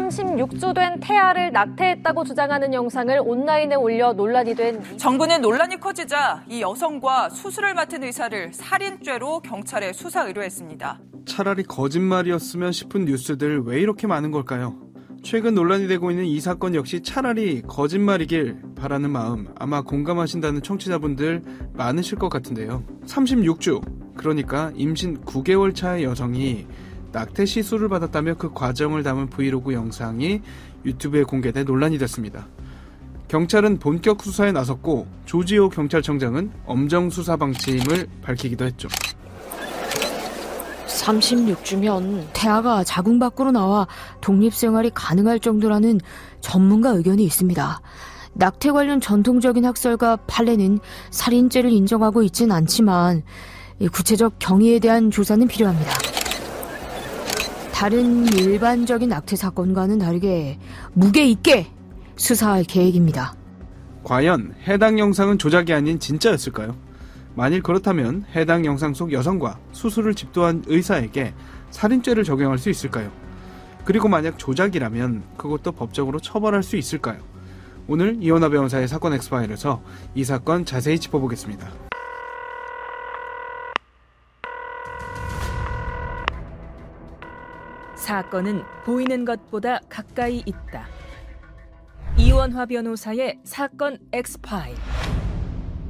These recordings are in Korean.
36주 된 태아를 낙태했다고 주장하는 영상을 온라인에 올려 논란이 된 정부는 논란이 커지자 이 여성과 수술을 맡은 의사를 살인죄로 경찰에 수사 의뢰했습니다. 차라리 거짓말이었으면 싶은 뉴스들 왜 이렇게 많은 걸까요? 최근 논란이 되고 있는 이 사건 역시 차라리 거짓말이길 바라는 마음 아마 공감하신다는 청취자분들 많으실 것 같은데요. 36주 그러니까 임신 9개월 차의 여성이 낙태 시술을 받았다며 그 과정을 담은 브이로그 영상이 유튜브에 공개돼 논란이 됐습니다. 경찰은 본격 수사에 나섰고 조지호 경찰청장은 엄정 수사 방침을 밝히기도 했죠. 36주면 태아가 자궁 밖으로 나와 독립생활이 가능할 정도라는 전문가 의견이 있습니다. 낙태 관련 전통적인 학설과 판례는 살인죄를 인정하고 있진 않지만 구체적 경위에 대한 조사는 필요합니다. 다른 일반적인 낙태 사건과는 다르게 무게 있게 수사할 계획입니다. 과연 해당 영상은 조작이 아닌 진짜였을까요? 만일 그렇다면 해당 영상 속 여성과 수술을 집도한 의사에게 살인죄를 적용할 수 있을까요? 그리고 만약 조작이라면 그것도 법적으로 처벌할 수 있을까요? 오늘 이혼아 변호사의 사건 엑스파일에서 이 사건 자세히 짚어보겠습니다. 사건은 보이는 것보다 가까이 있다. 이원화 변호사의 사건 X파일.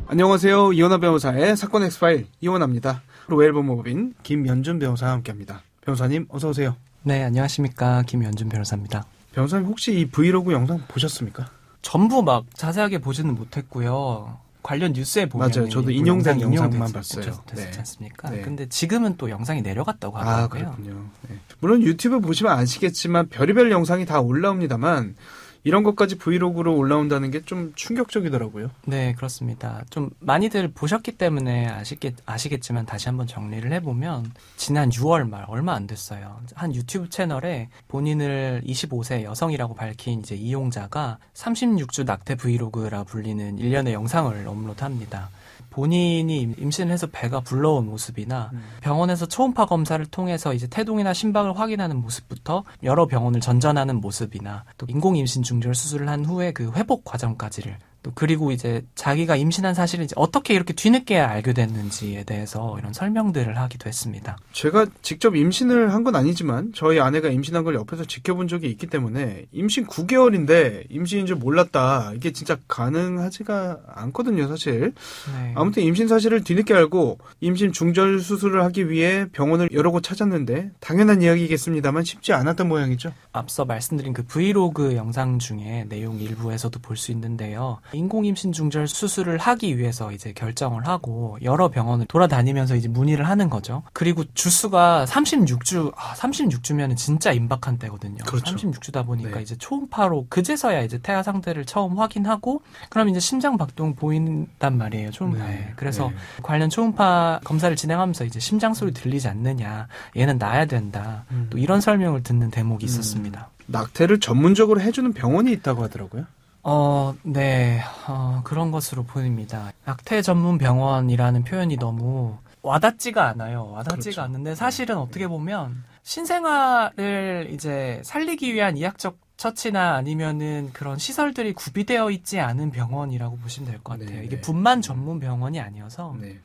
안녕하세요. 이원화 변호사의 사건 X파일 이원화입니다. 로웰법법인 김연준 변호사와 함께합니다. 변호사님 어서 오세요. 네, 안녕하십니까. 김연준 변호사입니다. 변호사님 혹시 이 브이로그 영상 보셨습니까? 전부 막 자세하게 보지는 못했고요. 관련 뉴스에 보면 맞아요. 저도 인용된 영상만 봤어요. 됐지 네. 않습니까? 네. 근데 지금은 또 영상이 내려갔다고 아, 하더라고요. 아, 그렇군요. 네. 물론 유튜브 보시면 아시겠지만 별의별 영상이 다 올라옵니다만 이런 것까지 브이로그로 올라온다는 게 좀 충격적이더라고요. 네, 그렇습니다. 좀 많이들 보셨기 때문에 아시겠, 아시겠지만 다시 한번 정리를 해보면 지난 6월 말 얼마 안 됐어요. 한 유튜브 채널에 본인을 25세 여성이라고 밝힌 이제 이용자가 36주 낙태 브이로그라 불리는 일련의 영상을 업로드합니다. 본인이 임신을 해서 배가 불러온 모습이나 음. 병원에서 초음파 검사를 통해서 이제 태동이나 심박을 확인하는 모습부터 여러 병원을 전전하는 모습이나 또 인공 임신 중절 수술을 한 후에 그 회복 과정까지를 또 그리고 이제 자기가 임신한 사실을 이제 어떻게 이렇게 뒤늦게 알게 됐는지에 대해서 이런 설명들을 하기도 했습니다. 제가 직접 임신을 한 건 아니지만 저희 아내가 임신한 걸 옆에서 지켜본 적이 있기 때문에 임신 9개월인데 임신인 줄 몰랐다. 이게 진짜 가능하지가 않거든요, 사실. 네. 아무튼 임신 사실을 뒤늦게 알고 임신 중절 수술을 하기 위해 병원을 여러 곳 찾았는데 당연한 이야기겠습니다만 쉽지 않았던 모양이죠. 앞서 말씀드린 그 브이로그 영상 중에 내용 일부에서도 볼 수 있는데요. 인공임신 중절 수술을 하기 위해서 이제 결정을 하고 여러 병원을 돌아다니면서 이제 문의를 하는 거죠. 그리고 주수가 36주, 아, 36주면은 진짜 임박한 때거든요. 그렇죠. 36주다 보니까 네. 이제 초음파로 그제서야 이제 태아 상태를 처음 확인하고 그럼 이제 심장 박동 보인단 말이에요. 초음파에. 네. 그래서 네. 관련 초음파 검사를 진행하면서 이제 심장 소리 들리지 않느냐, 얘는 나야 된다. 음. 또 이런 설명을 듣는 대목이 있었습니다. 음. 낙태를 전문적으로 해주는 병원이 있다고 하더라고요. 어, 네, 어, 그런 것으로 보입니다. 약태 전문 병원이라는 표현이 너무 와닿지가 않아요. 와닿지가 그렇죠. 않는데 네. 사실은 어떻게 네. 보면 신생아를 이제 살리기 위한 이학적 처치나 아니면은 그런 시설들이 구비되어 있지 않은 병원이라고 보시면 될것 네, 같아요. 네네. 이게 분만 전문 병원이 아니어서 네.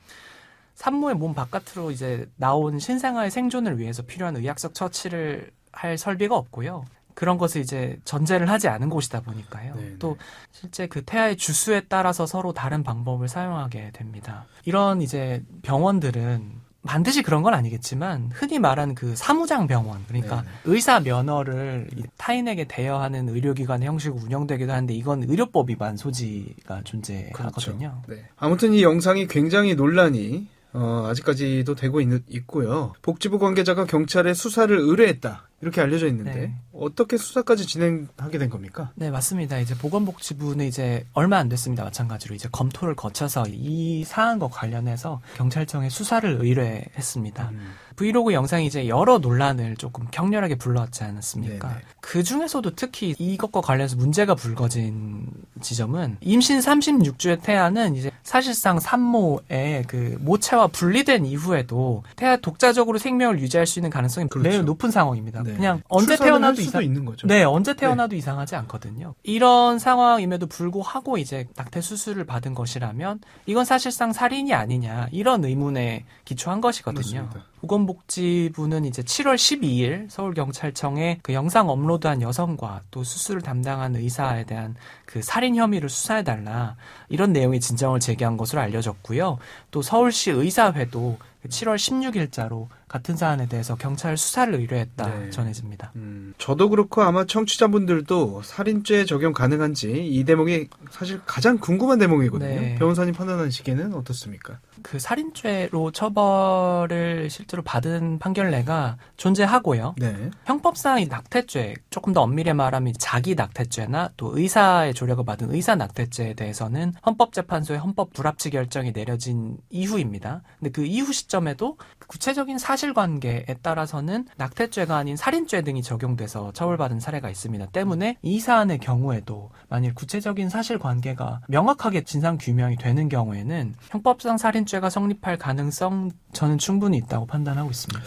산모의 몸 바깥으로 이제 나온 신생아의 생존을 위해서 필요한 의학적 처치를 할 설비가 없고요. 그런 것을 이제 전제를 하지 않은 곳이다 보니까요. 네네. 또 네. 실제 그 태아의 주수에 따라서 서로 다른 방법을 사용하게 됩니다. 이런 이제 병원들은 반드시 그런 건 아니겠지만 흔히 말하는그 사무장 병원 그러니까 네네. 의사 면허를 타인에게 대여하는 의료기관의 형식으로 운영되기도 하는데 이건 의료법 위반 소지가 존재하거든요. 그렇죠. 네. 아무튼 이 영상이 굉장히 논란이 어, 아직까지도 되고 있, 고요 복지부 관계자가 경찰에 수사를 의뢰했다 이렇게 알려져 있는데 네. 어떻게 수사까지 진행하게 된 겁니까? 네, 맞습니다. 이제 보건복지부는 이제 얼마 안 됐습니다. 마찬가지로 이제 검토를 거쳐서 이 사안과 관련해서 경찰청에 수사를 의뢰했습니다. 음. 브이로그 영상이 이제 여러 논란을 조금 격렬하게 불러왔지 않았습니까? 네, 네. 그 중에서도 특히 이것과 관련해서 문제가 불거진 지점은 임신 36주의 태아는 이제 사실상 산모의 그 모체와 분리된 이후에도 태아 독자적으로 생명을 유지할 수 있는 가능성이 그렇죠. 매우 높은 상황입니다. 네. 그냥 언제 태어나도 태어나도 이상... 있는 거죠. 네, 언제 태어나도 네. 이상하지 않거든요. 이런 상황임에도 불구하고 이제 낙태 수술을 받은 것이라면 이건 사실상 살인이 아니냐 이런 의문에 기초한 것이거든요. 맞습니다. 보건복지부는 이제 7월 12일 서울경찰청에 그 영상 업로드한 여성과 또 수술을 담당한 의사에 대한 그 살인 혐의를 수사해달라 이런 내용의 진정을 제기한 것으로 알려졌고요. 또 서울시 의사회도 7월 16일자로 같은 사안에 대해서 경찰 수사를 의뢰했다 네. 전해집니다. 음, 저도 그렇고 아마 청취자분들도 살인죄 적용 가능한지 이 대목이 사실 가장 궁금한 대목이거든요. 네. 변호사님 판단하시기에는 어떻습니까? 그 살인죄로 처벌을 실제로 받은 판결례가 존재하고요. 네. 형법상 이 낙태죄 조금 더 엄밀히 말하면 자기 낙태죄나 또 의사의 조력을 받은 의사 낙태죄에 대해서는 헌법재판소의 헌법 불합치 결정이 내려진 이후입니다. 근데 그 이후 시점에도 구체적인 사실관계에 따라서는 낙태죄가 아닌 살인죄 등이 적용돼서 처벌받은 사례가 있습니다. 때문에 이 사안의 경우에도 만일 구체적인 사실관계가 명확하게 진상 규명이 되는 경우에는 형법상 살인죄가 성립할 가능성 저는 충분히 있다고 판단하고 있습니다.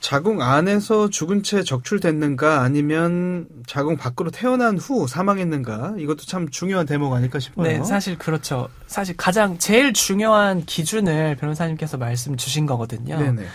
자궁 안에서 죽은 채 적출됐는가 아니면 자궁 밖으로 태어난 후 사망했는가 이것도 참 중요한 대목 아닐까 싶어요. 네, 사실 그렇죠. 사실 가장 제일 중요한 기준을 변호사님께서 말씀 주신 거거든요. 네네.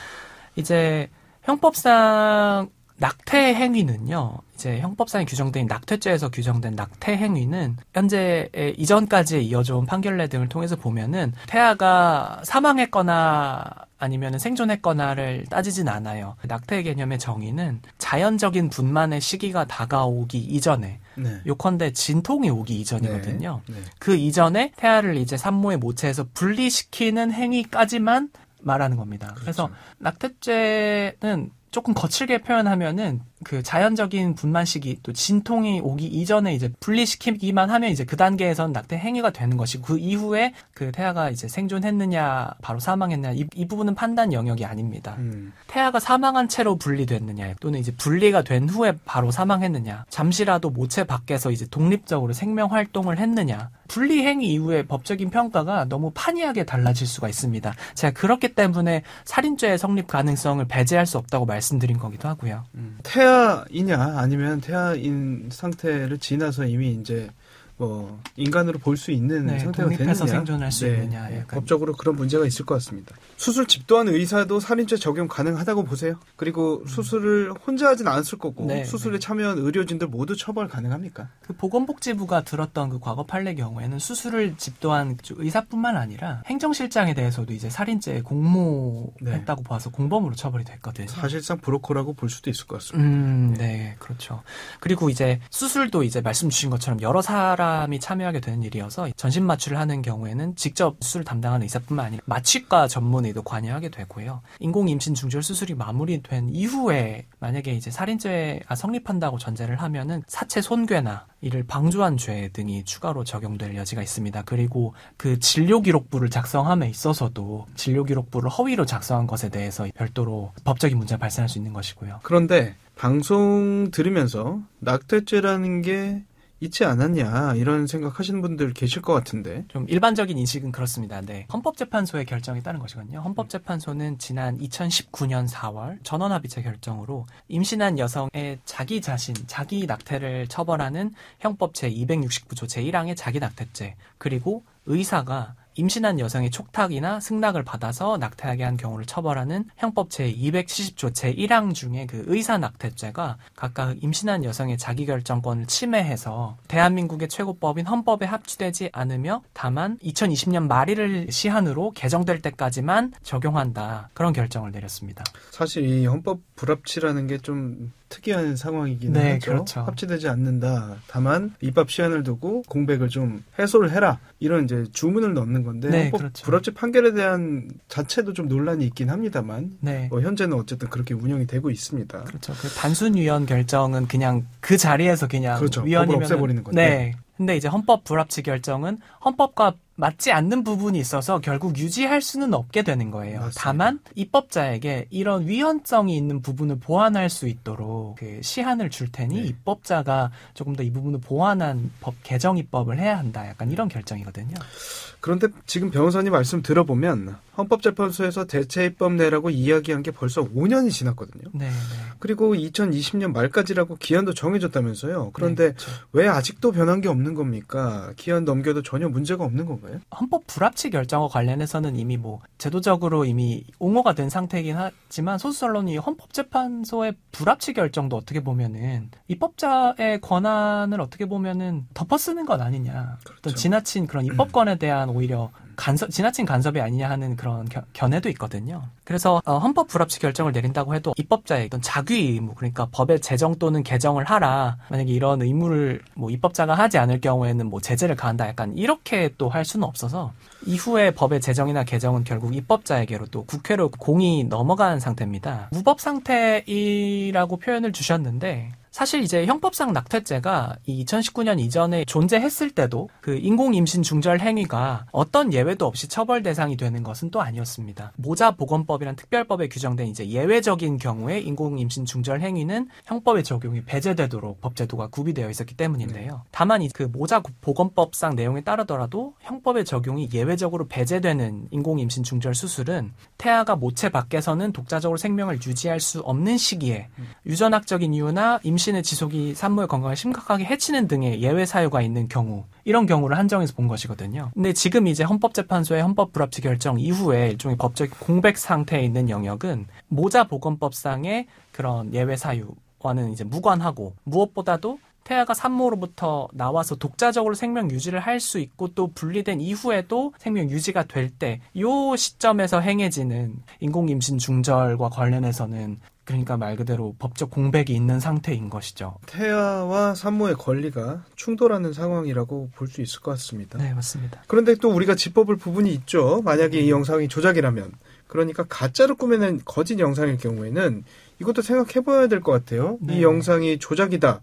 이제 형법상 낙태 행위는요. 이제 형법상에 규정된 낙태죄에서 규정된 낙태 행위는 현재 이전까지 이어져온 판결례 등을 통해서 보면은 태아가 사망했거나 아니면 생존했거나를 따지진 않아요. 낙태 개념의 정의는 자연적인 분만의 시기가 다가오기 이전에 네. 요컨대 진통이 오기 이전이거든요. 네. 네. 그 이전에 태아를 이제 산모의 모체에서 분리시키는 행위까지만 말하는 겁니다. 그렇죠. 그래서 낙태죄는 조금 거칠게 표현하면은 그 자연적인 분만 시기 또 진통이 오기 이전에 이제 분리시키기만 하면 이제 그 단계에선 낙태 행위가 되는 것이고 그 이후에 그 태아가 이제 생존했느냐 바로 사망했느냐 이, 이 부분은 판단 영역이 아닙니다. 음. 태아가 사망한 채로 분리됐느냐 또는 이제 분리가 된 후에 바로 사망했느냐 잠시라도 모체 밖에서 이제 독립적으로 생명 활동을 했느냐 분리 행위 이후에 법적인 평가가 너무 판이하게 달라질 수가 있습니다. 제가 그렇기 때문에 살인죄의 성립 가능성을 배제할 수 없다고 말. 말씀드린 거기도 하고요. 음. 태아이냐 아니면 태아인 상태를 지나서 이미 이제 뭐 인간으로 볼 수 있는 네, 상태가 독립해서 되느냐, 생존할 수 네, 있느냐 네, 약간. 법적으로 그런 문제가 있을 것 같습니다. 수술 집도한 의사도 살인죄 적용 가능하다고 보세요. 그리고 음. 수술을 혼자 하진 않았을 거고 네, 수술에 네. 참여한 의료진들 모두 처벌 가능합니까? 그 보건복지부가 들었던 그 과거 판례 경우에는 수술을 집도한 의사뿐만 아니라 행정실장에 대해서도 이제 살인죄 공모했다고 네. 봐서 공범으로 처벌이 됐거든요. 사실상 브로커라고 볼 수도 있을 것 같습니다. 음, 네, 그렇죠. 그리고 이제 수술도 이제 말씀 주신 것처럼 여러 사람 사람이 참여하게 되는 일이어서 전신 마취를 하는 경우에는 직접 수술 담당하는 의사뿐만 아니라 마취과 전문의도 관여하게 되고요. 인공 임신 중절 수술이 마무리된 이후에 만약에 이제 살인죄가 성립한다고 전제를 하면은 사체 손괴나 이를 방조한 죄 등이 추가로 적용될 여지가 있습니다. 그리고 그 진료 기록부를 작성함에 있어서도 진료 기록부를 허위로 작성한 것에 대해서 별도로 법적인 문제가 발생할 수 있는 것이고요. 그런데 방송 들으면서 낙태죄라는 게 있지 않았냐 이런 생각하시는 분들 계실 것 같은데 좀 일반적인 인식은 그렇습니다. 네. 헌법재판소의 결정에 따른 것이거든요. 헌법재판소는 지난 2019년 4월 전원합의체 결정으로 임신한 여성의 자기 자신, 자기 낙태를 처벌하는 형법 제269조 제1항의 자기 낙태죄 그리고 의사가 임신한 여성의 촉탁이나 승낙을 받아서 낙태하게 한 경우를 처벌하는 형법 제270조 제1항 중에 그 의사 낙태죄가 각각 임신한 여성의 자기결정권을 침해해서 대한민국의 최고법인 헌법에 합치되지 않으며 다만 2020년 말일을 시한으로 개정될 때까지만 적용한다. 그런 결정을 내렸습니다. 사실 이 헌법 불합치라는 게좀 특이한 상황이기는 네, 하죠. 그렇죠. 합치되지 않는다. 다만 입법 시한을 두고 공백을 좀 해소를 해라. 이런 이제 주문을 넣는 건데 네, 그렇죠. 불합치 판결에 대한 자체도 좀 논란이 있긴 합니다만 네. 뭐 현재는 어쨌든 그렇게 운영이 되고 있습니다. 그렇죠. 그 단순 위원 결정은 그냥 그 자리에서 그냥 그렇죠. 위원이면 없애버리는 건데. 네. 근데 이제 헌법 불합치 결정은 헌법과 맞지 않는 부분이 있어서 결국 유지할 수는 없게 되는 거예요. 맞습니다. 다만 입법자에게 이런 위헌성이 있는 부분을 보완할 수 있도록 그 시한을 줄 테니 네. 입법자가 조금 더 이 부분을 보완한 법 개정 입법을 해야 한다. 약간 이런 결정이거든요. 그런데 지금 변호사님 말씀 들어보면 헌법재판소에서 대체입법내라고 이야기한 게 벌써 5년이 지났거든요. 네, 네. 그리고 2020년 말까지라고 기한도 정해졌다면서요. 그런데 네, 그렇죠. 왜 아직도 변한 게 없는 겁니까? 기한 넘겨도 전혀 문제가 없는 건가요? 헌법 불합치 결정과 관련해서는 이미 뭐 제도적으로 이미 옹호가 된 상태이긴 하지만 소수 언론이 헌법재판소의 불합치 결정도 어떻게 보면은 입법자의 권한을 어떻게 보면은 덮어쓰는 것 아니냐. 그렇죠. 어떤 지나친 그런 입법권에 대한 오히려 간섭, 지나친 간섭이 아니냐 하는 그런 견해도 있거든요. 그래서 어, 헌법 불합치 결정을 내린다고 해도 입법자의 어떤 자기 의무, 그러니까 법의 제정 또는 개정을 하라. 만약에 이런 의무를 뭐 입법자가 하지 않을 경우에는 뭐 제재를 가한다. 약간 이렇게 또 할 수는 없어서 이후에 법의 제정이나 개정은 결국 입법자에게로 또 국회로 공이 넘어간 상태입니다. 무법 상태이라고 표현을 주셨는데 사실 이제 형법상 낙태죄가 이 2019년 이전에 존재했을 때도 그 인공임신 중절 행위가 어떤 예외도 없이 처벌 대상이 되는 것은 또 아니었습니다. 모자보건법이란 특별법에 규정된 이제 예외적인 경우에 인공임신 중절 행위는 형법의 적용이 배제되도록 법제도가 구비되어 있었기 때문인데요. 네. 다만 그 모자보건법상 내용에 따르더라도 형법의 적용이 예외적으로 배제되는 인공임신 중절 수술은 태아가 모체 밖에서는 독자적으로 생명을 유지할 수 없는 시기에 음. 유전학적인 이유나 임신 임신의 지속이 산모의 건강을 심각하게 해치는 등의 예외 사유가 있는 경우 이런 경우를 한정해서 본 것이거든요. 근데 지금 이제 헌법재판소의 헌법 불합치 결정 이후에 일종의 법적 공백 상태에 있는 영역은 모자 보건법상의 그런 예외 사유와는 이제 무관하고 무엇보다도 태아가 산모로부터 나와서 독자적으로 생명 유지를 할 수 있고 또 분리된 이후에도 생명 유지가 될 때 요 시점에서 행해지는 인공임신 중절과 관련해서는 그러니까 말 그대로 법적 공백이 있는 상태인 것이죠. 태아와 산모의 권리가 충돌하는 상황이라고 볼 수 있을 것 같습니다. 네, 맞습니다. 그런데 또 우리가 짚어볼 부분이 있죠. 만약에 음. 이 네. 영상이 조작이라면. 그러니까 가짜로 꾸며낸 거짓 영상일 경우에는 이것도 생각해봐야 될 것 같아요. 네. 이 영상이 조작이다.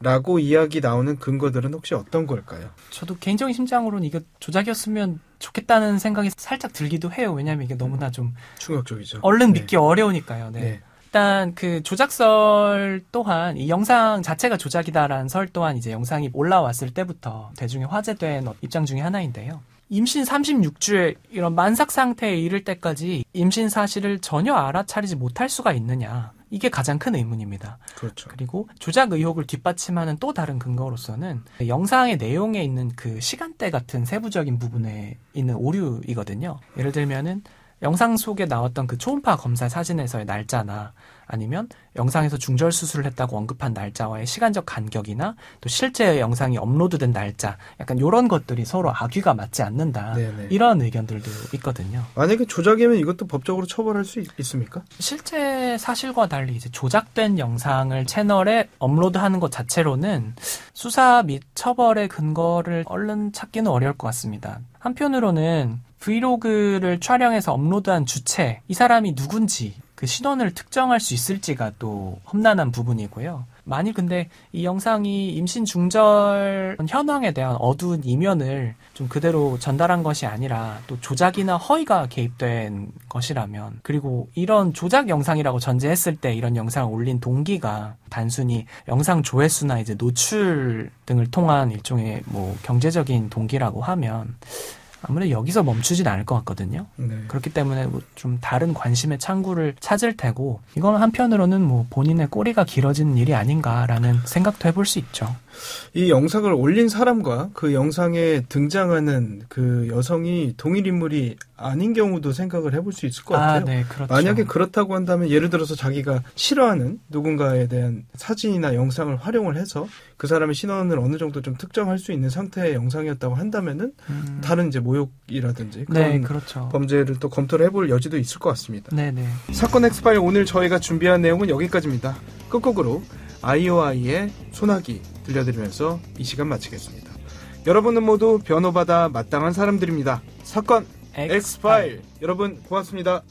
라고 이야기 나오는 근거들은 혹시 어떤 걸까요? 저도 개인적인 심장으로는 이게 조작이었으면 좋겠다는 생각이 살짝 들기도 해요. 왜냐하면 이게 너무나 음, 좀 충격적이죠. 얼른 네. 믿기 네. 어려우니까요. 네. 네. 일단 그 조작설 또한 이 영상 자체가 조작이다라는 설 또한 이제 영상이 올라왔을 때부터 대중의 화제된 입장 중의 하나인데요. 임신 36주에 이런 만삭 상태에 이를 때까지 임신 사실을 전혀 알아차리지 못할 수가 있느냐. 이게 가장 큰 의문입니다. 그렇죠. 그리고 조작 의혹을 뒷받침하는 또 다른 근거로서는 영상의 내용에 있는 그 시간대 같은 세부적인 부분에 있는 오류이거든요. 예를 들면은 영상 속에 나왔던 그 초음파 검사 사진에서의 날짜나 아니면 영상에서 중절 수술을 했다고 언급한 날짜와의 시간적 간격이나 또 실제 영상이 업로드된 날짜 약간 요런 것들이 서로 악귀가 맞지 않는다 네네. 이런 의견들도 있거든요. 만약에 조작이면 이것도 법적으로 처벌할 수 있, 습니까 실제 사실과 달리 이제 조작된 영상을 채널에 업로드하는 것 자체로는 수사 및 처벌의 근거를 얼른 찾기는 어려울 것 같습니다. 한편으로는 브이로그를 촬영해서 업로드한 주체, 이 사람이 누군지 그 신원을 특정할 수 있을지가 또 험난한 부분이고요. 만일 근데 이 영상이 임신 중절 현황에 대한 어두운 이면을 좀 그대로 전달한 것이 아니라 또 조작이나 허위가 개입된 것이라면 그리고 이런 조작 영상이라고 전제했을 때 이런 영상을 올린 동기가 단순히 영상 조회수나 이제 노출 등을 통한 일종의 뭐 경제적인 동기라고 하면 아무래도 여기서 멈추진 않을 것 같거든요. 네. 그렇기 때문에 뭐좀 다른 관심의 창구를 찾을 테고 이건 한편으로는 뭐 본인의 꼬리가 길어지는 일이 아닌가라는 생각도 해볼 수 있죠. 이 영상을 올린 사람과 그 영상에 등장하는 그 여성이 동일 인물이 아닌 경우도 생각을 해볼 수 있을 것 아, 같아요. 아, 네, 그렇죠. 만약에 그렇다고 한다면 예를 들어서 자기가 싫어하는 누군가에 대한 사진이나 영상을 활용을 해서 그 사람의 신원을 어느 정도 좀 특정할 수 있는 상태의 영상이었다고 한다면은 음. 다른 이제 모욕이라든지 네, 그런 네, 그렇죠. 범죄를 또 검토를 해볼 여지도 있을 것 같습니다. 네, 네. 사건 엑스파일 오늘 저희가 준비한 내용은 여기까지입니다. 끝곡으로 아이오아이의 소나기 들려드리면서 이 시간 마치겠습니다. 여러분은 모두 변호받아 마땅한 사람들입니다. 사건 엑스파일 여러분 고맙습니다.